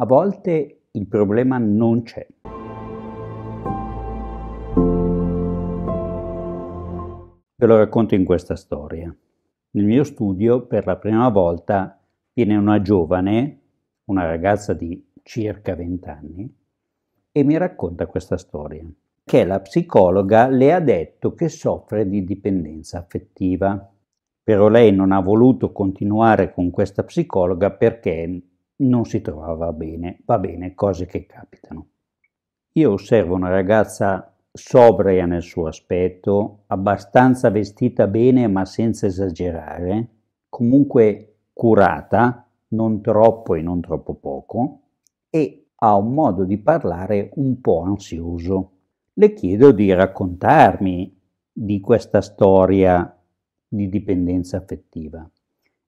A volte il problema non c'è. Ve lo racconto in questa storia. Nel mio studio per la prima volta viene una giovane, una ragazza di circa 20 anni, e mi racconta questa storia, che la psicologa le ha detto che soffre di dipendenza affettiva. Però lei non ha voluto continuare con questa psicologa perché non si trovava bene, va bene, cose che capitano. Io osservo una ragazza sobria nel suo aspetto, abbastanza vestita bene ma senza esagerare, comunque curata, non troppo e non troppo poco, e ha un modo di parlare un po' ansioso. Le chiedo di raccontarmi di questa storia di dipendenza affettiva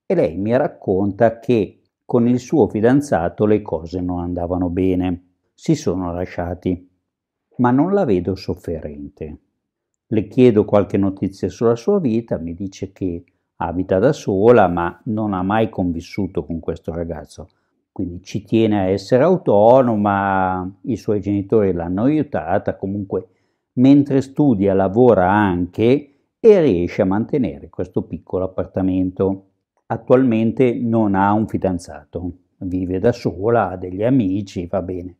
e lei mi racconta che con il suo fidanzato le cose non andavano bene. Si sono lasciati. Ma non la vedo sofferente. Le chiedo qualche notizia sulla sua vita, mi dice che abita da sola, ma non ha mai convissuto con questo ragazzo. Quindi ci tiene a essere autonoma, i suoi genitori l'hanno aiutata, comunque mentre studia lavora anche e riesce a mantenere questo piccolo appartamento attualmente non ha un fidanzato, vive da sola, ha degli amici, va bene,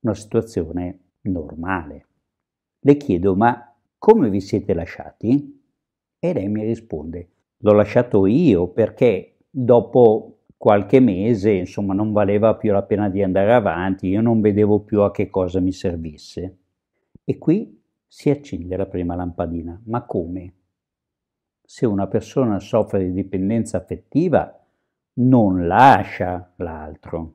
una situazione normale. Le chiedo, ma come vi siete lasciati? E lei mi risponde, l'ho lasciato io perché dopo qualche mese, insomma, non valeva più la pena di andare avanti, io non vedevo più a che cosa mi servisse. E qui si accende la prima lampadina. Ma come? Se una persona soffre di dipendenza affettiva, non lascia l'altro.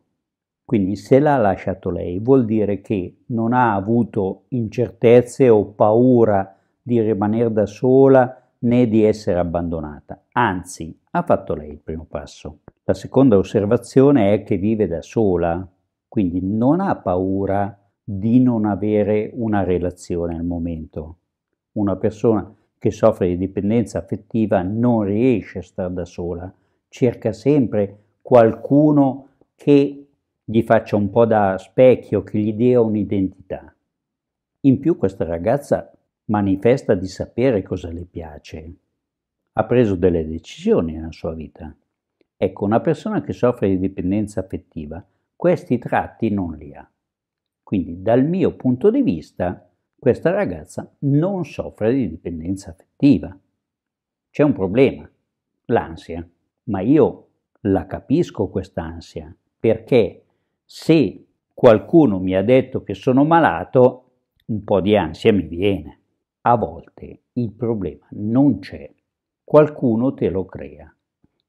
Quindi se l'ha lasciato lei vuol dire che non ha avuto incertezze o paura di rimanere da sola né di essere abbandonata, anzi ha fatto lei il primo passo. La seconda osservazione è che vive da sola, quindi non ha paura di non avere una relazione al momento. Una persona che soffre di dipendenza affettiva non riesce a stare da sola, cerca sempre qualcuno che gli faccia un po' da specchio, che gli dia un'identità. In più questa ragazza manifesta di sapere cosa le piace, ha preso delle decisioni nella sua vita. Ecco, una persona che soffre di dipendenza affettiva, questi tratti non li ha. Quindi dal mio punto di vista questa ragazza non soffre di dipendenza affettiva. C'è un problema, l'ansia, ma io la capisco quest'ansia perché se qualcuno mi ha detto che sono malato, un po' di ansia mi viene. A volte il problema non c'è, qualcuno te lo crea.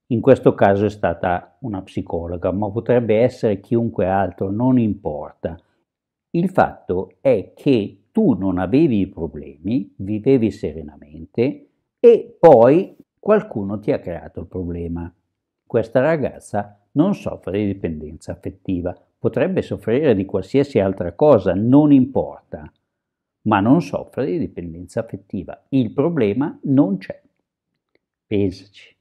In questo caso è stata una psicologa, ma potrebbe essere chiunque altro, non importa. Il fatto è che tu non avevi problemi, vivevi serenamente e poi qualcuno ti ha creato il problema. Questa ragazza non soffre di dipendenza affettiva, potrebbe soffrire di qualsiasi altra cosa, non importa, ma non soffre di dipendenza affettiva. Il problema non c'è. Pensaci.